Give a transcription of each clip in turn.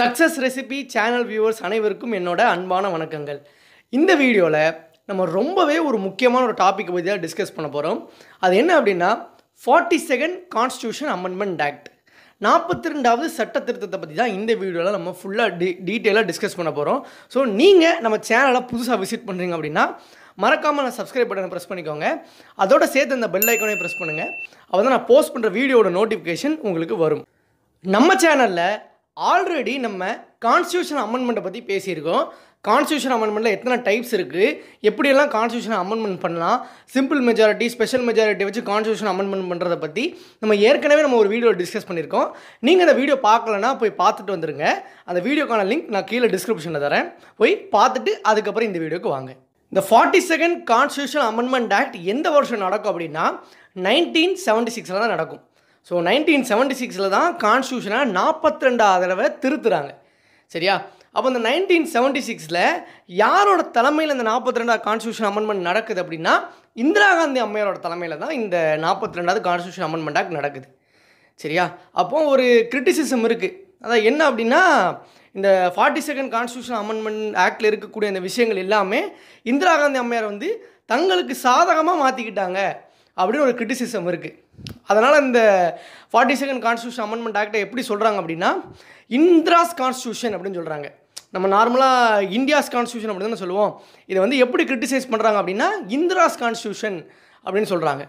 success recipe channel viewers அனைவருக்கும் என்னோட அன்பான வணக்கங்கள் இந்த வீடியோவில் நம்ம ரொம்பவே ஒரு முக்கியமான ஒரு டாப்பிக் பற்றி தான் டிஸ்கஸ் பண்ண போகிறோம் அது என்ன அப்படின்னா forty second constitution amendment act நாற்பத்தி ரெண்டாவது சட்ட திருத்தத்தை பற்றி தான் இந்த வீடியோவில் நம்ம ஃபுல்லாக டி டீட்டெயிலாக டிஸ்கஸ் பண்ண போகிறோம் ஸோ நீங்கள் நம்ம சேனலை புதுசாக விசிட் பண்ணுறீங்க அப்படின்னா மறக்காமல் நான் சப்ஸ்கிரைப் பட்டனை ப்ரெஸ் பண்ணிக்கோங்க அதோட சேர்த்து அந்த பெல் ஐக்கனையும் ப்ரெஸ் பண்ணுங்கள் அப்போ தான் நான் போஸ்ட் பண்ணுற வீடியோட நோட்டிஃபிகேஷன் உங்களுக்கு வரும் நம்ம சேனலில் ஆல்ரெடி நம்ம கான்ஸ்டியூஷன் அமெண்ட்மெண்ட்டை பற்றி பேசியிருக்கோம் கான்ஸ்டியூஷன் அமெண்ட்மெண்ட்டில் எத்தனை டைப்ஸ் இருக்குது எப்படியெல்லாம் கான்ஸ்டியூஷன் அமெண்ட்மெண்ட் பண்ணலாம் சிம்பிள் மெஜாரிட்டி ஸ்பெஷல் மெஜாரிட்டி வச்சு கான்ஸ்டியூஷன் அமெண்ட்மெண்ட் பண்ணுறத பற்றி நம்ம ஏற்கனவே நம்ம ஒரு வீடியோ டிஸ்கஸ் பண்ணியிருக்கோம் நீங்கள் அந்த வீடியோ பார்க்கலன்னா போய் பார்த்துட்டு வந்துருங்க அந்த வீடியோக்கான லிங்க் நான் கீழே டிஸ்கிரிப்ஷனில் தரேன் போய் பார்த்துட்டு அதுக்கப்புறம் இந்த வீடியோக்கு வாங்க இந்த forty second constitution amendment act எந்த வருஷம் நடக்கும் அப்படின்னா நைன்டீன் செவன்ட்டி சிக்ஸில் தான் நடக்கும் ஸோ நைன்டீன் செவன்டி சிக்ஸில் தான் கான்ஸ்டியூஷனை நாற்பத்தி ரெண்டாவது தடவை திருத்துறாங்க சரியா அப்போ இந்த நைன்டீன் செவன்டி சிக்ஸில் யாரோட தலைமையில் இந்த நாற்பத்தி ரெண்டாவது கான்ஸ்டியூஷன் அமெண்ட்மெண்ட் நடக்குது அப்படின்னா இந்திரா காந்தி அம்மையாரோட தலைமையில் தான் இந்த நாற்பத்தி ரெண்டாவது கான்ஸ்டியூஷன் ஆக்ட் நடக்குது சரியா அப்போது ஒரு கிரிட்டிசிசம் இருக்குது அதான் என்ன அப்படின்னா இந்த ஃபார்ட்டி செகண்ட் கான்ஸ்டியூஷன் அமெண்ட்மெண்ட் ஆக்டில் இருக்கக்கூடிய அந்த விஷயங்கள் எல்லாமே இந்திரா காந்தி அம்மையார் வந்து தங்களுக்கு சாதகமாக மாற்றிக்கிட்டாங்க அப்படின்னு ஒரு கிரிட்டிசிசம் இருக்குது அதனால் இந்த ஃபார்ட்டி செகண்ட் கான்ஸ்டியூஷன் அமெண்ட்மெண்ட் ஆக்டை எப்படி சொல்கிறாங்க அப்படின்னா இந்திராஸ் கான்ஸ்டியூஷன் அப்படின்னு சொல்கிறாங்க நம்ம நார்மலாக இந்தியாஸ் கான்ஸ்டியூஷன் அப்படின்னு தானே சொல்லுவோம் இதை வந்து எப்படி கிரிட்டிசைஸ் பண்ணுறாங்க அப்படின்னா இந்திராஸ் கான்ஸ்டியூஷன் அப்படின்னு சொல்கிறாங்க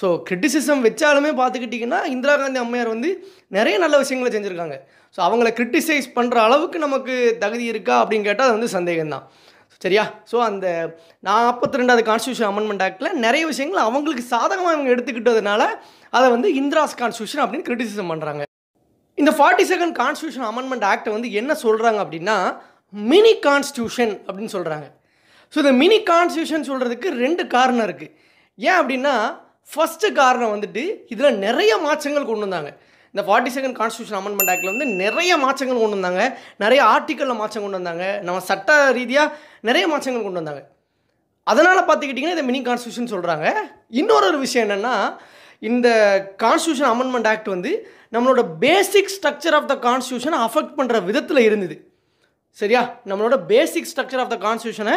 ஸோ கிரிட்டிசிசம் வச்சாலுமே பார்த்துக்கிட்டிங்கன்னா இந்திரா காந்தி அம்மையார் வந்து நிறைய நல்ல விஷயங்களை செஞ்சுருக்காங்க ஸோ அவங்கள கிரிட்டிசைஸ் பண்ணுற அளவுக்கு நமக்கு தகுதி இருக்கா அப்படின்னு கேட்டால் அது வந்து சந்தேகம்தான் சரியா ஸோ அந்த நாற்பத்தி ரெண்டாவது கான்ஸ்டியூஷன் அமெண்ட்மெண்ட் ஆக்டில் நிறைய விஷயங்கள் அவங்களுக்கு சாதகமாக அவங்க எடுத்துக்கிட்டதுனால அதை வந்து இந்திராஸ் கான்ஸ்டியூஷன் அப்படின்னு கிரிட்டிசிசம் பண்ணுறாங்க இந்த ஃபார்ட்டி செகண்ட் கான்ஸ்டியூஷன் அமெண்ட்மெண்ட் ஆக்டை வந்து என்ன சொல்கிறாங்க அப்படின்னா மினி கான்ஸ்டியூஷன் அப்படின்னு சொல்கிறாங்க ஸோ இந்த மினி கான்ஸ்டியூஷன் சொல்கிறதுக்கு ரெண்டு காரணம் இருக்குது ஏன் அப்படின்னா ஃபஸ்ட்டு காரணம் வந்துட்டு இதில் நிறைய மாற்றங்கள் கொண்டு வந்தாங்க இந்த ஃபார்ட்டி செகண்ட் கான்ஸ்டியூஷன் அமெண்ட்மெண்ட் ஆக்டில் வந்து நிறைய மாற்றங்கள் கொண்டு வந்தாங்க நிறைய ஆர்டிக்கலில் மாற்றம் கொண்டு வந்தாங்க நம்ம சட்ட ரீதியாக நிறைய மாற்றங்கள் கொண்டு வந்தாங்க அதனால் பார்த்துக்கிட்டிங்கன்னா இதை மினி கான்ஸ்டியூஷன் சொல்கிறாங்க இன்னொரு ஒரு விஷயம் என்னென்னா இந்த கான்ஸ்டியூஷன் அமெண்ட்மெண்ட் ஆக்ட் வந்து நம்மளோட பேசிக் ஸ்ட்ரக்சர் ஆஃப் த கான்ஸ்டியூஷனை அஃபெக்ட் பண்ணுற விதத்தில் இருந்தது சரியா நம்மளோட பேசிக் ஸ்ட்ரக்சர் ஆஃப் த கான்ஸ்டியூஷனை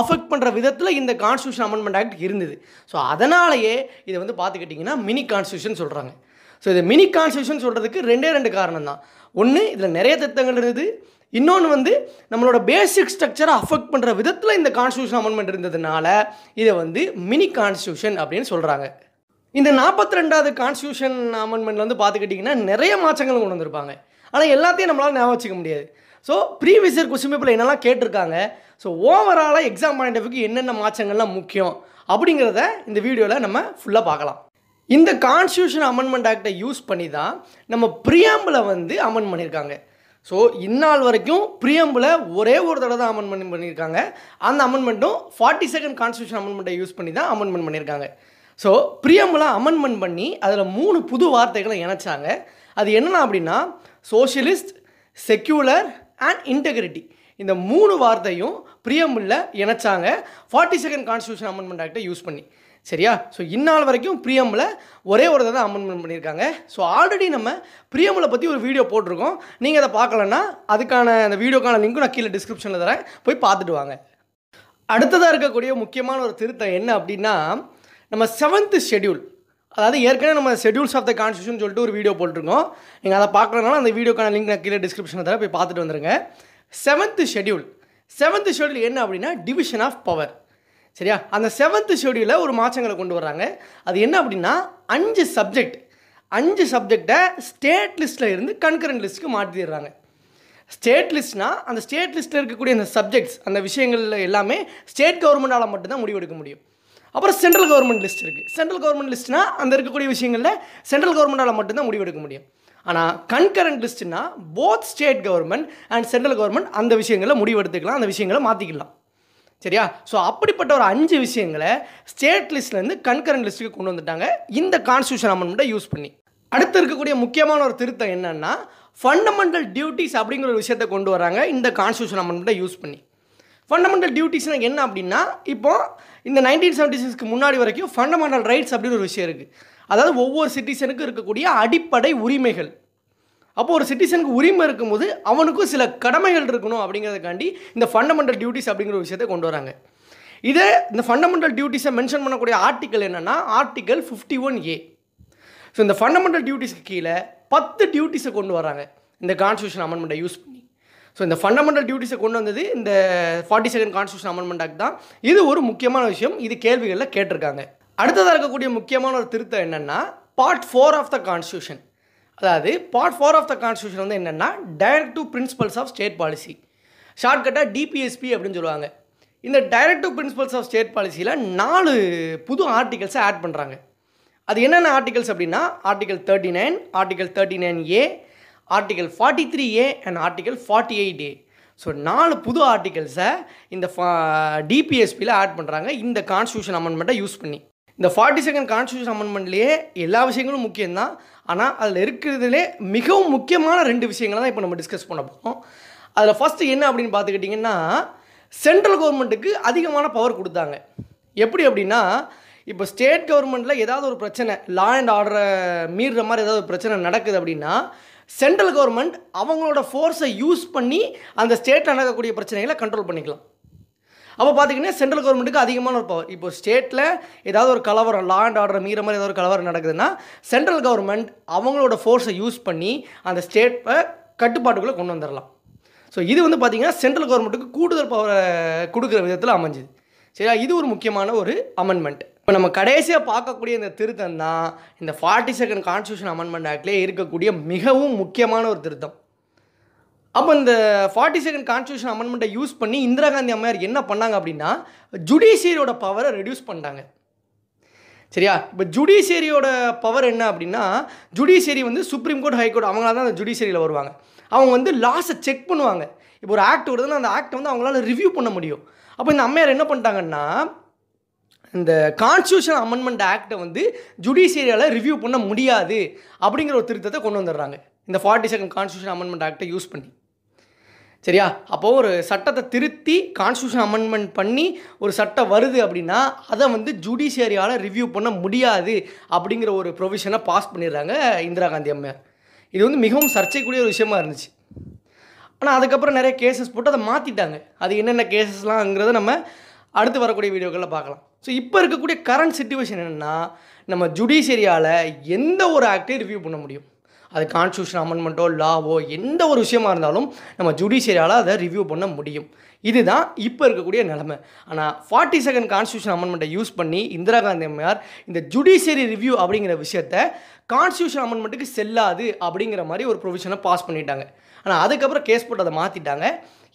அஃபெக்ட் பண்ணுற விதத்தில் இந்த கான்ஸ்டியூஷன் அமெண்ட்மெண்ட் ஆக்ட் இருந்தது ஸோ அதனாலேயே இதை வந்து பார்த்துக்கிட்டிங்கன்னா மினி கான்ஸ்டியூஷன் சொல்கிறாங்க ஸோ இது மினி கான்ஸ்டியூஷன் சொல்கிறதுக்கு ரெண்டே ரெண்டு காரணம் தான் ஒன்று இதில் நிறைய திட்டங்கள் இருந்தது இன்னொன்று வந்து நம்மளோட பேசிக் ஸ்ட்ரக்சரை அஃபெக்ட் பண்ணுற விதத்தில் இந்த கான்ஸ்டியூஷன் அமெண்ட்மெண்ட் இருந்ததுனால இதை வந்து மினி கான்ஸ்டியூஷன் அப்படின்னு சொல்கிறாங்க இந்த நாற்பத்தி ரெண்டாவது கான்ஸ்டியூஷன் அமெண்ட்மெண்ட்டில் வந்து பார்த்துக்கிட்டிங்கன்னா நிறைய மாற்றங்கள் கொண்டு வந்திருப்பாங்க ஆனால் எல்லாத்தையும் நம்மளால் ஞாபகம் வச்சுக்க முடியாது ஸோ ப்ரீவியஸ் இயர் கொஸ்டின் பேப்பரில் என்னெல்லாம் கேட்டிருக்காங்க ஸோ ஓவராலாக எக்ஸாம் பாயிண்ட் ஆஃப் என்னென்ன மாற்றங்கள்லாம் முக்கியம் அப்படிங்கிறத இந்த வீடியோவில் நம்ம ஃபுல்லாக பார்க்கலாம் இந்த கான்ஸ்டியூஷன் அமெண்ட்மெண்ட் ஆக்டை யூஸ் பண்ணி தான் நம்ம பிரியாம்பில் வந்து அமெண்ட் பண்ணியிருக்காங்க ஸோ இந்நாள் வரைக்கும் பிரியம்பில் ஒரே ஒரு தடவை தான் அமெண்ட்மெண்ட் பண்ணியிருக்காங்க அந்த அமெண்ட்மெண்ட்டும் ஃபார்ட்டி செகண்ட் கான்ஸ்டியூஷன் அமெண்ட்மெண்ட்டை யூஸ் பண்ணி தான் அமெண்ட்மெண்ட் பண்ணியிருக்காங்க ஸோ பிரியம்பில் அமெண்ட்மெண்ட் பண்ணி அதில் மூணு புது வார்த்தைகளை இணைச்சாங்க அது என்னென்னா அப்படின்னா சோஷியலிஸ்ட் செக்யூலர் அண்ட் இன்டெகிரிட்டி இந்த மூணு வார்த்தையும் பிரியம்பிளில் இணைச்சாங்க ஃபார்ட்டி செகண்ட் கான்ஸ்டியூஷன் அமெண்ட்மெண்ட் ஆக்டை யூஸ் பண்ணி சரியா ஸோ இந்நாள் வரைக்கும் பிரியமில் ஒரே ஒரு தான் அமெண்ட்மெண்ட் பண்ணியிருக்காங்க ஸோ ஆல்ரெடி நம்ம பிரியமில் பற்றி ஒரு வீடியோ போட்டிருக்கோம் நீங்கள் அதை பார்க்கலன்னா அதுக்கான அந்த வீடியோக்கான லிங்க்கும் நான் கீழே டிஸ்கிரிப்ஷனில் தரேன் போய் பார்த்துட்டு வாங்க அடுத்ததாக இருக்கக்கூடிய முக்கியமான ஒரு திருத்தம் என்ன அப்படின்னா நம்ம செவன்த்து ஷெடியூல் அதாவது ஏற்கனவே நம்ம ஷெடியூல்ஸ் ஆஃப் த கான்ஸ்டியூஷன் சொல்லிட்டு ஒரு வீடியோ போட்டிருக்கோம் நீங்கள் அதை பார்க்குறதுனால அந்த வீடியோக்கான லிங்க் நான் கீழே டிஸ்கிரிப்ஷனில் தர போய் பார்த்துட்டு வந்துருங்க செவன்த்து ஷெடியூல் செவன்த்து ஷெடியூல் என்ன அப்படின்னா டிவிஷன் ஆஃப் பவர் சரியா அந்த செவன்த்து ஷெடியூலில் ஒரு மாற்றங்களை கொண்டு வர்றாங்க அது என்ன அப்படின்னா அஞ்சு சப்ஜெக்ட் அஞ்சு சப்ஜெக்டை ஸ்டேட் லிஸ்ட்டில் இருந்து கண்கரண்ட் லிஸ்ட்டுக்கு மாற்றிடுறாங்க ஸ்டேட் லிஸ்ட்னா அந்த ஸ்டேட் லிஸ்ட்டில் இருக்கக்கூடிய அந்த சப்ஜெக்ட்ஸ் அந்த விஷயங்கள் எல்லாமே ஸ்டேட் கவர்மெண்ட்டால் மட்டும்தான் முடிவெடுக்க முடியும் அப்புறம் சென்ட்ரல் கவர்மெண்ட் லிஸ்ட் இருக்குது சென்ட்ரல் கவர்மெண்ட் லிஸ்ட்னா அந்த இருக்கக்கூடிய விஷயங்களில் சென்ட்ரல் கவர்மெண்ட்டால் மட்டும்தான் முடிவெடுக்க முடியும் ஆனால் கன்கரண்ட் லிஸ்ட்னா both state government and central government அந்த விஷயங்களை முடிவெடுத்துக்கலாம் அந்த விஷயங்களை மாற்றிக்கலாம் சரியா ஸோ அப்படிப்பட்ட ஒரு அஞ்சு விஷயங்களை ஸ்டேட் லிஸ்ட்லேருந்து கன்கரண்ட் லிஸ்ட்டுக்கு கொண்டு வந்துட்டாங்க இந்த கான்ஸ்டியூஷன் அமெண்ட்மெண்ட்டை யூஸ் பண்ணி அடுத்து இருக்கக்கூடிய முக்கியமான ஒரு திருத்தம் என்னென்னா ஃபண்டமெண்டல் டியூட்டிஸ் அப்படிங்கிற ஒரு விஷயத்தை கொண்டு வராங்க இந்த கான்ஸ்டியூஷன் அமெண்ட்மெண்ட்டை யூஸ் பண்ணி ஃபண்டமெண்டல் டியூட்டிஸ்னால் என்ன அப்படின்னா இப்போ இந்த நைன்டீன் செவன்டி சிக்ஸ்க்கு முன்னாடி வரைக்கும் ஃபண்டமெண்டல் ரைட்ஸ் அப்படின்னு ஒரு விஷயம் இருக்குது அதாவது ஒவ்வொரு சிட்டிசனுக்கும் இருக்கக்கூடிய அடிப்படை உரிமைகள் அப்போது ஒரு சிட்டிசனுக்கு உரிமை இருக்கும்போது அவனுக்கும் சில கடமைகள் இருக்கணும் அப்படிங்கிறதுக்காண்டி இந்த ஃபண்டமெண்டல் டியூட்டிஸ் அப்படிங்கிற விஷயத்தை கொண்டு வராங்க இதே இந்த ஃபண்டமெண்டல் டியூட்டிஸை மென்ஷன் பண்ணக்கூடிய ஆர்டிக்கல் என்னென்னா article fifty one A so இந்த ஃபண்டமெண்டல் டியூட்டிஸ்க்கு கீழே பத்து டியூட்டிஸை கொண்டு வராங்க இந்த கான்ஸ்டியூஷன் அமெண்ட்மெண்ட்டை யூஸ் பண்ணி ஸோ இந்த ஃபண்டமெண்டல் டியூட்டிஸை கொண்டு வந்தது இந்த forty second constitution amendment act தான் இது ஒரு முக்கியமான விஷயம் இது கேள்விகளில் கேட்டிருக்காங்க அடுத்ததாக இருக்கக்கூடிய முக்கியமான ஒரு திருத்தம் என்னென்னா part four of the constitution அதாவது part four of the constitution வந்து என்னென்னா directive principles of state policy ஷார்ட்கட்டாக டிபிஎஸ்பி அப்படின்னு சொல்லுவாங்க இந்த டைரக்டிவ் பிரின்சிபல்ஸ் ஆஃப் ஸ்டேட் பாலிசியில் நாலு புது ஆர்டிகல்ஸை ஆட் பண்ணுறாங்க அது என்னென்ன ஆர்டிகல்ஸ் அப்படின்னா article thirty nine article thirty nine A article forty three A and article forty eight A so நாலு புது ஆர்டிகல்ஸை இந்த டிபிஎஸ்பியில் ஆட் பண்ணுறாங்க இந்த கான்ஸ்டியூஷன் அமெண்ட்மெண்ட்டை யூஸ் பண்ணி இந்த ஃபார்ட்டி செகண்ட் கான்ஸ்டியூஷன் அமெண்ட்மெண்ட்லேயே எல்லா விஷயங்களும் முக்கியம்தான் ஆனால் அதில் இருக்கிறதுலே மிகவும் முக்கியமான ரெண்டு விஷயங்களை தான் இப்போ நம்ம டிஸ்கஸ் பண்ண போகிறோம் அதில் ஃபஸ்ட்டு என்ன அப்படின்னு பார்த்துக்கிட்டிங்கன்னா சென்ட்ரல் கவர்மெண்ட்டுக்கு அதிகமான பவர் கொடுத்தாங்க எப்படி அப்படின்னா இப்போ ஸ்டேட் கவர்மெண்ட்டில் ஏதாவது ஒரு பிரச்சனை லா அண்ட் ஆர்டரை மீறுற மாதிரி ஏதாவது ஒரு பிரச்சனை நடக்குது அப்படின்னா சென்ட்ரல் கவர்மெண்ட் அவங்களோட ஃபோர்ஸை யூஸ் பண்ணி அந்த ஸ்டேட்டில் நடக்கக்கூடிய பிரச்சனைகளை கண்ட்ரோல் பண்ணிக்கலாம் அப்போ பார்த்தீங்கன்னா சென்ட்ரல் கவர்மெண்ட்டுக்கு அதிகமான ஒரு பவர் இப்போ ஸ்டேட்டில் ஏதாவது ஒரு கலவரம் லா அண்ட் ஆர்டர் மீற மாதிரி ஏதாவது ஒரு கலவரம் நடக்குதுன்னா சென்ட்ரல் கவர்மெண்ட் அவங்களோட ஃபோர்ஸை யூஸ் பண்ணி அந்த ஸ்டேட்டை கட்டுப்பாட்டுக்குள்ளே கொண்டு வந்துடலாம் ஸோ இது வந்து பார்த்திங்கன்னா சென்ட்ரல் கவர்மெண்ட்டுக்கு கூடுதல் பவரை கொடுக்குற விதத்தில் அமைஞ்சுது சரியா இது ஒரு முக்கியமான ஒரு அமெண்ட்மெண்ட் இப்போ நம்ம கடைசியாக பார்க்கக்கூடிய இந்த திருத்தம் தான் இந்த ஃபார்ட்டி செகண்ட் கான்ஸ்டியூஷன் அமெண்ட்மெண்ட் ஆக்ட்லேயே இருக்கக்கூடிய மிகவும் முக்கியமான ஒரு திருத்தம் அப்போ இந்த ஃபார்ட்டி செகண்ட் கான்ஸ்டியூஷன் அமெண்ட்மெண்ட்டை யூஸ் பண்ணி இந்திரா காந்தி அம்மையார் என்ன பண்ணாங்க அப்படின்னா ஜுடிஷியரியோட பவரை ரெடியூஸ் பண்ணிட்டாங்க சரியா இப்போ ஜுடிஷியரியோட பவர் என்ன அப்படின்னா ஜுடிஷியரி வந்து சுப்ரீம் கோர்ட் ஹைகோர்ட் அவங்களா தான் அந்த ஜுடிஷியரியில் வருவாங்க அவங்க வந்து லாஸை செக் பண்ணுவாங்க இப்போ ஒரு ஆக்ட் வருதுன்னா அந்த ஆக்ட் வந்து அவங்களால ரிவ்யூ பண்ண முடியும் அப்போ இந்த அம்மையார் என்ன பண்ணிட்டாங்கன்னா இந்த கான்ஸ்டியூஷன் அமெண்ட்மெண்ட் ஆக்டை வந்து ஜுடிஷியரியால் ரிவ்யூ பண்ண முடியாது அப்படிங்கிற ஒரு திருத்தத்தை கொண்டு வந்துடுறாங்க இந்த ஃபார்ட்டி செகண்ட் கான்ஸ்டியூஷன் அமெண்ட்மெண்ட் ஆக்டை யூஸ் பண்ணி சரியா அப்போது ஒரு சட்டத்தை திருத்தி கான்ஸ்டியூஷன் அமெண்ட்மெண்ட் பண்ணி ஒரு சட்டம் வருது அப்படின்னா அதை வந்து ஜுடிஷியரியால் ரிவ்யூ பண்ண முடியாது அப்படிங்கிற ஒரு ப்ரொவிஷனை பாஸ் பண்ணிடுறாங்க இந்திரா காந்தி அம்மையார் இது வந்து மிகவும் சர்ச்சைக்குரிய ஒரு விஷயமா இருந்துச்சு ஆனால் அதுக்கப்புறம் நிறைய கேசஸ் போட்டு அதை மாற்றிட்டாங்க அது என்னென்ன கேசஸ்லாம்ங்கிறத நம்ம அடுத்து வரக்கூடிய வீடியோக்களில் பார்க்கலாம் ஸோ இப்போ இருக்கக்கூடிய கரண்ட் சுச்சுவேஷன் என்னென்னா நம்ம ஜுடிஷியரியால் எந்த ஒரு ஆக்டையும் ரிவ்யூ பண்ண முடியும் அது கான்ஸ்டியூஷன் அமெண்ட்மெண்ட்டோ லாவோ எந்த ஒரு விஷயமா இருந்தாலும் நம்ம ஜுடிஷியரியால் அதை ரிவ்யூ பண்ண முடியும் இதுதான் இப்போ இருக்கக்கூடிய நிலமை ஆனால் ஃபார்ட்டி செகண்ட் கான்ஸ்டியூஷன் அமெண்ட்மெண்ட்டை யூஸ் பண்ணி இந்திரா காந்தி அம்மையார் இந்த ஜுடிஷியரி ரிவ்யூ அப்படிங்கிற விஷயத்தை கான்ஸ்டியூஷன் அமெண்ட்மெண்ட்டுக்கு செல்லாது அப்படிங்கிற மாதிரி ஒரு ப்ரொவிஷனை பாஸ் பண்ணிட்டாங்க ஆனால் அதுக்கப்புறம் கேஸ் போட்டு அதை மாற்றிட்டாங்க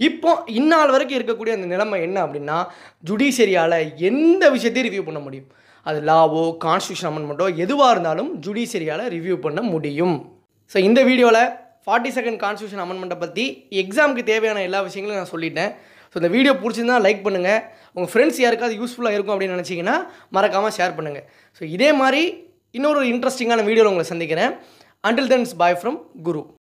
இப்போ இந்நாள் வரைக்கும் இருக்கக்கூடிய அந்த நிலைமை என்ன அப்படின்னா ஜுடிஷியரியால் எந்த விஷயத்தையும் ரிவ்யூ பண்ண முடியும் அது லாவோ கான்ஸ்டியூஷன் அமெண்ட்மெண்ட்டோ எதுவாக இருந்தாலும் ஜுடிஷியரியால் ரிவ்யூ பண்ண முடியும் ஸோ இந்த வீடியோவில் ஃபார்ட்டி செகண்ட் கான்ஸ்டியூஷன் அமெண்ட்மெண்ட்டை பற்றி எக்ஸாமுக்கு தேவையான எல்லா விஷயங்களும் நான் சொல்லிட்டேன் ஸோ இந்த வீடியோ பிடிச்சிருந்தா லைக் பண்ணுங்கள் உங்கள் ஃப்ரெண்ட்ஸ் யாருக்காவது யூஸ்ஃபுல்லாக இருக்கும் அப்படின்னு நினச்சிங்கன்னா மறக்காமல் ஷேர் பண்ணுங்கள் ஸோ இதே மாதிரி இன்னொரு இன்ட்ரெஸ்டிங்கான வீடியோவில் உங்களை சந்திக்கிறேன் அண்டில் தென்ஸ் பாய் ஃப்ரம் குரு